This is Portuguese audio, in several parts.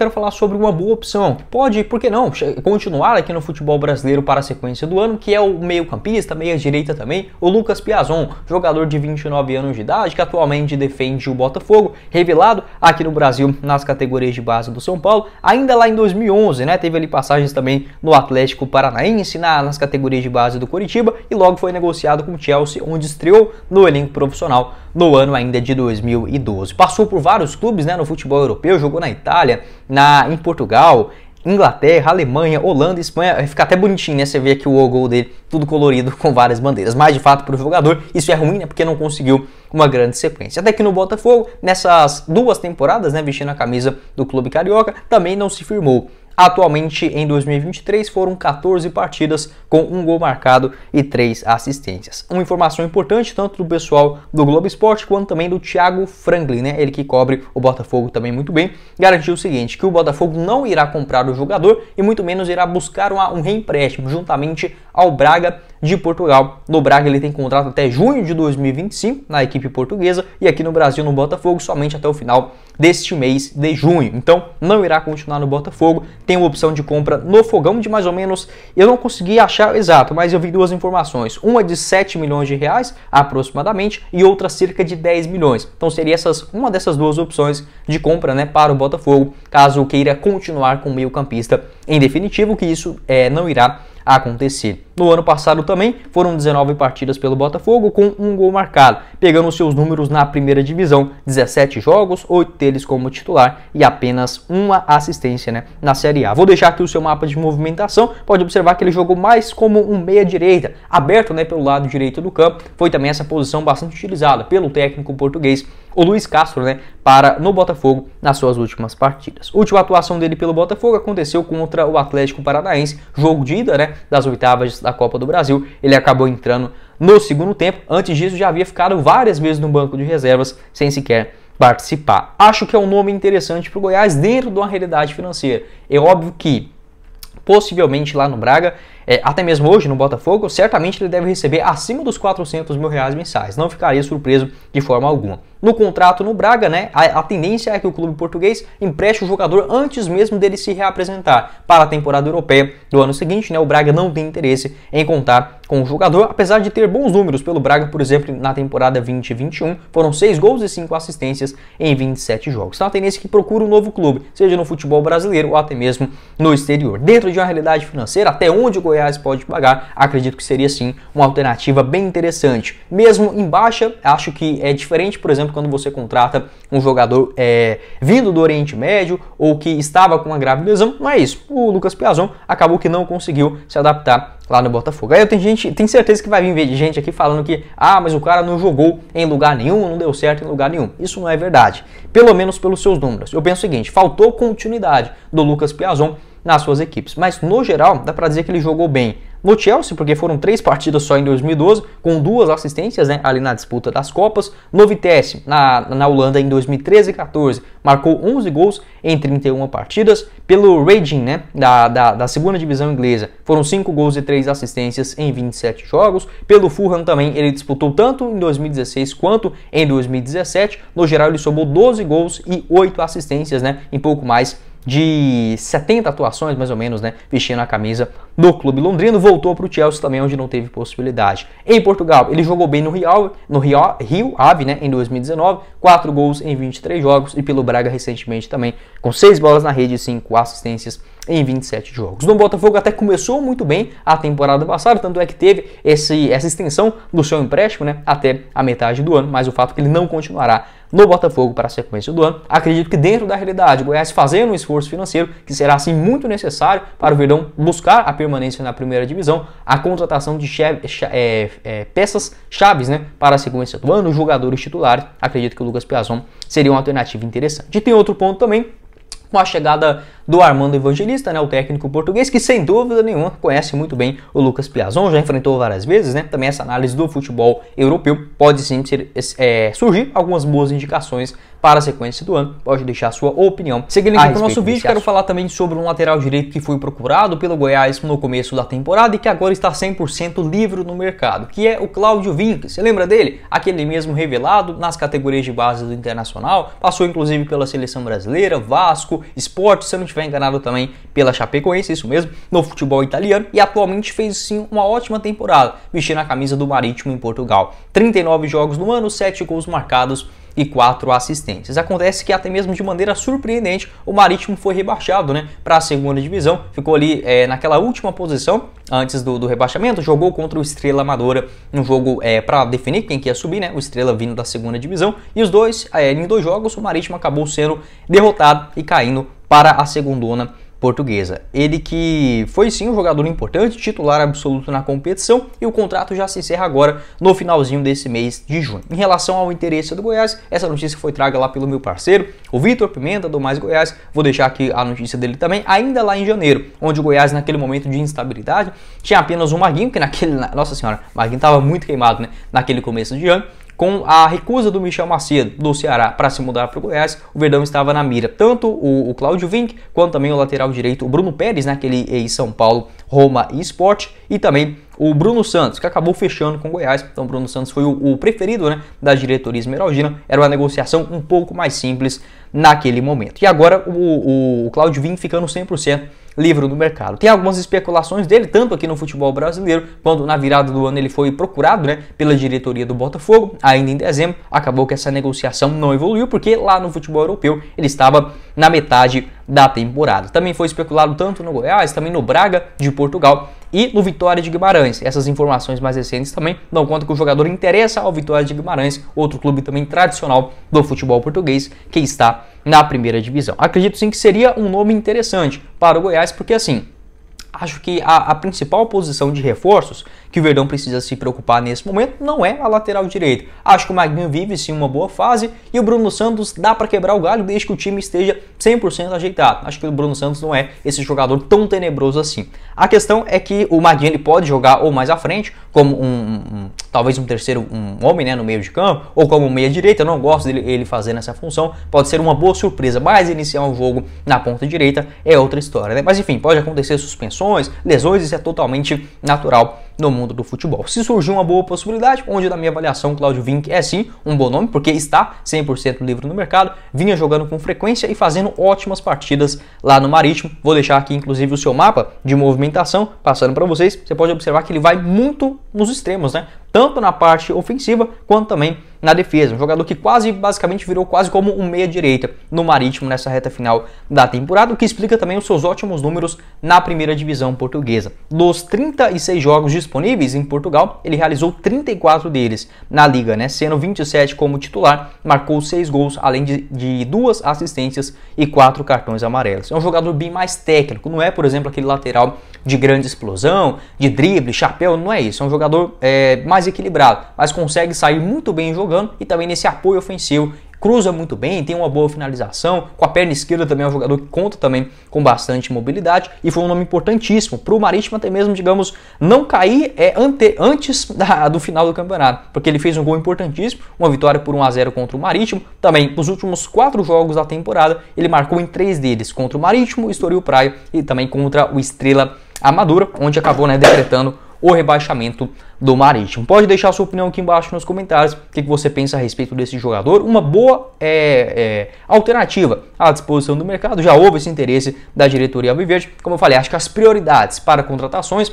quero falar sobre uma boa opção. Pode, por que não, continuar aqui no futebol brasileiro para a sequência do ano, que é o meio-campista, meia-direita também, o Lucas Piazon, jogador de 29 anos de idade, que atualmente defende o Botafogo, revelado aqui no Brasil nas categorias de base do São Paulo, ainda lá em 2011, né? Teve ali passagens também no Atlético Paranaense, na, nas categorias de base do Curitiba e logo foi negociado com o Chelsea, onde estreou no elenco profissional no ano ainda de 2012. Passou por vários clubes, né, no futebol europeu, jogou na Itália, na, em Portugal, Inglaterra, Alemanha, Holanda, Espanha, eh, fica até bonitinho, né? Você vê aqui o logo dele tudo colorido com várias bandeiras. Mas de fato, para o jogador, isso é ruim, né? Porque não conseguiu uma grande sequência. Até que no Botafogo, nessas duas temporadas, né? Vestindo a camisa do clube carioca, também não se firmou. Atualmente, em 2023, foram 14 partidas com um gol marcado e três assistências. Uma informação importante tanto do pessoal do Globo Esporte quanto também do Thiago Franklin, né? Ele que cobre o Botafogo também muito bem, garantiu o seguinte: que o Botafogo não irá comprar o jogador e muito menos irá buscar uma, um reempréstimo juntamente ao Braga de Portugal. No Braga ele tem contrato até junho de 2025 na equipe portuguesa e aqui no Brasil no Botafogo somente até o final deste mês de junho. Então não irá continuar no Botafogo tem uma opção de compra no fogão de mais ou menos, eu não consegui achar exato, mas eu vi duas informações. Uma de 7 milhões de reais, aproximadamente, e outra cerca de 10 milhões. Então seria essas uma dessas duas opções de compra né, para o Botafogo, caso queira continuar com o meio campista em definitivo, que isso é, não irá acontecer. No ano passado também foram 19 partidas pelo Botafogo com um gol marcado, pegando seus números na primeira divisão, 17 jogos, 8 deles como titular e apenas uma assistência né, na Série A. Vou deixar aqui o seu mapa de movimentação, pode observar que ele jogou mais como um meia-direita, aberto né, pelo lado direito do campo, foi também essa posição bastante utilizada pelo técnico português o Luiz Castro, né, para no Botafogo nas suas últimas partidas. Última atuação dele pelo Botafogo aconteceu contra o Atlético Paranaense, jogo de ida, né, das oitavas da Copa do Brasil. Ele acabou entrando no segundo tempo. Antes disso já havia ficado várias vezes no banco de reservas sem sequer participar. Acho que é um nome interessante para o Goiás dentro de uma realidade financeira. É óbvio que possivelmente lá no Braga é, até mesmo hoje no Botafogo, certamente ele deve receber acima dos 400 mil reais mensais. Não ficaria surpreso de forma alguma. No contrato no Braga, né, a, a tendência é que o clube português empreste o jogador antes mesmo dele se reapresentar para a temporada europeia do ano seguinte. Né, o Braga não tem interesse em contar com o jogador, apesar de ter bons números pelo Braga, por exemplo, na temporada 2021, foram 6 gols e 5 assistências em 27 jogos. Então a tendência é que procura um novo clube, seja no futebol brasileiro ou até mesmo no exterior. Dentro de uma realidade financeira, até onde o Goiás pode pagar, acredito que seria sim uma alternativa bem interessante. Mesmo em baixa, acho que é diferente, por exemplo, quando você contrata um jogador é, vindo do Oriente Médio ou que estava com uma grave lesão, não é isso. O Lucas Piazon acabou que não conseguiu se adaptar lá no Botafogo. Aí eu tenho gente, tenho certeza que vai vir gente aqui falando que, ah, mas o cara não jogou em lugar nenhum, não deu certo em lugar nenhum. Isso não é verdade. Pelo menos pelos seus números. Eu penso o seguinte: faltou continuidade do Lucas Piazon nas suas equipes. Mas no geral, dá para dizer que ele jogou bem no Chelsea, porque foram três partidas só em 2012, com duas assistências né, ali na disputa das Copas. No Vitesse, na, na Holanda, em 2013 e 14, marcou 11 gols em 31 partidas. Pelo Reading, né, da, da, da, segunda divisão inglesa, foram 5 gols e 3 assistências em 27 jogos. Pelo Fulham também, ele disputou tanto em 2016 quanto em 2017. No geral, ele somou 12 gols e 8 assistências né, em pouco mais de 70 atuações, mais ou menos, né, vestindo a camisa do clube londrino, voltou para o Chelsea também, onde não teve possibilidade. Em Portugal, ele jogou bem no Rio no Rio Rio Ave, né, em 2019, 4 gols em 23 jogos, e pelo Braga recentemente também, com 6 bolas na rede e 5 assistências em 27 jogos. No Botafogo até começou muito bem a temporada passada, tanto é que teve esse, essa extensão do seu empréstimo, né, até a metade do ano, mas o fato é que ele não continuará no Botafogo para a sequência do ano. Acredito que dentro da realidade, Goiás fazendo um esforço financeiro que será assim muito necessário para o Verdão buscar a permanência na primeira divisão, a contratação de é, é, peças chaves né, para a sequência do ano, jogadores titulares, acredito que o Lucas Piazon seria uma alternativa interessante. E tem outro ponto também com a chegada do Armando Evangelista, né, o técnico português, que sem dúvida nenhuma conhece muito bem o Lucas Piazon, já enfrentou várias vezes, né? Também essa análise do futebol europeu pode sim ser, é, surgir algumas boas indicações para a sequência do ano. Pode deixar sua opinião. Seguindo aqui com o nosso vídeo, quero assunto. falar também sobre um lateral direito que foi procurado pelo Goiás no começo da temporada e que agora está 100% livre no mercado, que é o Cláudio Vinck. Você lembra dele? Aquele mesmo revelado nas categorias de base do Internacional, passou inclusive pela seleção brasileira, Vasco, Sport, se eu não estiver enganado também pela Chapecoense, isso mesmo, no futebol italiano e atualmente fez sim uma ótima temporada, vestindo a camisa do Marítimo em Portugal. 39 jogos no ano, 7 gols marcados e quatro assistências. Acontece que até mesmo de maneira surpreendente o Marítimo foi rebaixado né, para a segunda divisão, ficou ali é, naquela última posição antes do, do, rebaixamento, jogou contra o Estrela Amadora um jogo é, para definir quem que ia subir, né, o Estrela vindo da segunda divisão, e os dois, é, em dois jogos, o Marítimo acabou sendo derrotado e caindo para a segunda divisão portuguesa. Ele que foi sim um jogador importante, titular absoluto na competição e o contrato já se encerra agora no finalzinho desse mês de junho. Em relação ao interesse do Goiás, essa notícia foi traga lá pelo meu parceiro, o Vitor Pimenta do Mais Goiás. Vou deixar aqui a notícia dele também, ainda lá em janeiro, onde o Goiás naquele momento de instabilidade tinha apenas o Maguinho, que naquele, nossa senhora, Maguinho estava muito queimado, né, naquele começo de ano. Com a recusa do Michel Macedo do Ceará para se mudar para o Goiás, o Verdão estava na mira tanto o, o Cláudio Vink quanto também o lateral direito, o Bruno Pérez, naquele né, São Paulo, Roma e Esporte, e também o Bruno Santos, que acabou fechando com o Goiás. Então, o Bruno Santos foi o, o preferido né, da diretoria esmeraldina. Era uma negociação um pouco mais simples naquele momento. E agora o, o, o Cláudio Vink ficando 100% livro no mercado. Tem algumas especulações dele, tanto aqui no futebol brasileiro, quando na virada do ano ele foi procurado né, pela diretoria do Botafogo, ainda em dezembro, acabou que essa negociação não evoluiu, porque lá no futebol europeu ele estava na metade da temporada. Também foi especulado tanto no Goiás, também no Braga de Portugal e no Vitória de Guimarães. Essas informações mais recentes também dão conta que o jogador interessa ao Vitória de Guimarães, outro clube também tradicional do futebol português que está na primeira divisão. Acredito sim que seria um nome interessante para o Goiás, porque assim, acho que a, a, principal posição de reforços que o Verdão precisa se preocupar nesse momento não é a lateral direita. Acho que o Magno vive sim uma boa fase e o Bruno Santos dá para quebrar o galho desde que o time esteja 100% ajeitado. Acho que o Bruno Santos não é esse jogador tão tenebroso assim. A questão é que o Magno ele pode jogar ou mais à frente, como um, um talvez um terceiro um homem né, no meio de campo, ou como meia direita. não gosto dele ele fazendo essa função. Pode ser uma boa surpresa, mas iniciar um jogo na ponta direita é outra história. Né? Mas enfim, pode acontecer suspensão lesões. Lesões, isso é totalmente natural no mundo do futebol. Se surgiu uma boa possibilidade, onde na minha avaliação Cláudio Vinck é sim um bom nome, porque está 100% livre no mercado, vinha jogando com frequência e fazendo ótimas partidas lá no Marítimo. Vou deixar aqui inclusive o seu mapa de movimentação passando para vocês. Você pode observar que ele vai muito nos extremos, né? Tanto na parte ofensiva quanto também na defesa. Um jogador que quase, basicamente, virou quase como um meia-direita no Marítimo nessa reta final da temporada, o que explica também os seus ótimos números na primeira divisão portuguesa. Dos 36 jogos disponíveis em Portugal, ele realizou 34 deles na Liga, né? sendo 27 como titular, marcou 6 gols, além de, de duas assistências e 4 cartões amarelos. É um jogador bem mais técnico, não é, por exemplo, aquele lateral de grande explosão, de drible, chapéu, não é isso. É um jogador é, mais equilibrado, mas consegue sair muito bem jogando jogando e também nesse apoio ofensivo. Cruza muito bem, tem uma boa finalização, com a perna esquerda também é um jogador que conta também com bastante mobilidade e foi um nome importantíssimo para o Marítimo até mesmo, digamos, não cair é, ante, antes da, do final do campeonato, porque ele fez um gol importantíssimo, uma vitória por 1 a 0 contra o Marítimo. Também, nos últimos quatro jogos da temporada, ele marcou em três deles, contra o Marítimo, Estoril Praia e também contra o Estrela Amadura, onde acabou né, decretando o rebaixamento do Marítimo. Pode deixar sua opinião aqui embaixo nos comentários, o que, você pensa a respeito desse jogador. Uma boa é, é, alternativa à disposição do mercado, já houve esse interesse da diretoria Alviverde. Como eu falei, acho que as prioridades para contratações,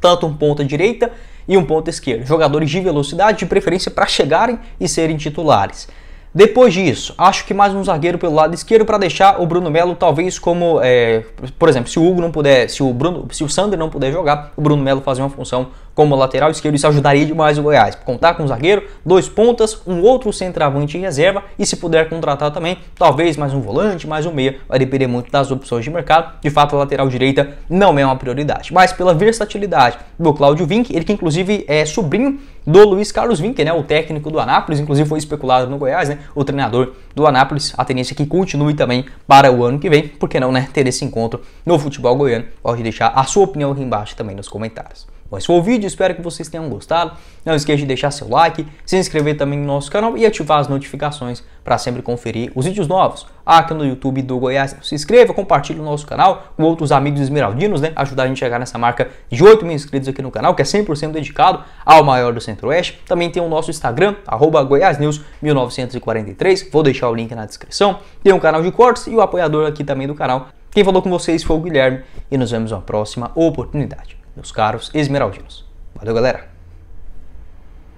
tanto um ponta direita e um ponta esquerdo, jogadores de velocidade, de preferência para chegarem e serem titulares. Depois disso, acho que mais um zagueiro pelo lado esquerdo para deixar o Bruno Melo talvez como, é, por exemplo, se o Hugo não puder, se o Bruno, se o Sander não puder jogar, o Bruno Melo fazer uma função como lateral esquerdo, isso ajudaria demais o Goiás. Contar com um zagueiro, dois pontas, um outro centroavante em reserva e se puder contratar também, talvez mais um volante, mais um meia, vai depender muito das opções de mercado. De fato, a lateral direita não é uma prioridade, mas pela versatilidade do Cláudio Vinck, ele que inclusive é sobrinho do Luiz Carlos Vinck, né, o técnico do Anápolis, inclusive foi especulado no Goiás, né, o treinador do Anápolis, a tendência é que continue também para o ano que vem, porque não, né, ter esse encontro no futebol goiano. Pode deixar a sua opinião aqui embaixo também nos comentários. Esse foi o vídeo, espero que vocês tenham gostado. Não esqueça de deixar seu like, se inscrever também no nosso canal e ativar as notificações para sempre conferir os vídeos novos aqui no YouTube do Goiás. Se inscreva, compartilhe o nosso canal com outros amigos esmeraldinos, né? Ajudar a gente a chegar nessa marca de 8 mil inscritos aqui no canal, que é 100% dedicado ao maior do Centro-Oeste. Também tem o nosso Instagram, arroba goiasnews1943. Vou deixar o link na descrição. Tem um canal de cortes e o apoiador aqui também do canal. Quem falou com vocês foi o Guilherme e nos vemos na próxima oportunidade meus caros esmeraldinos. Valeu, galera!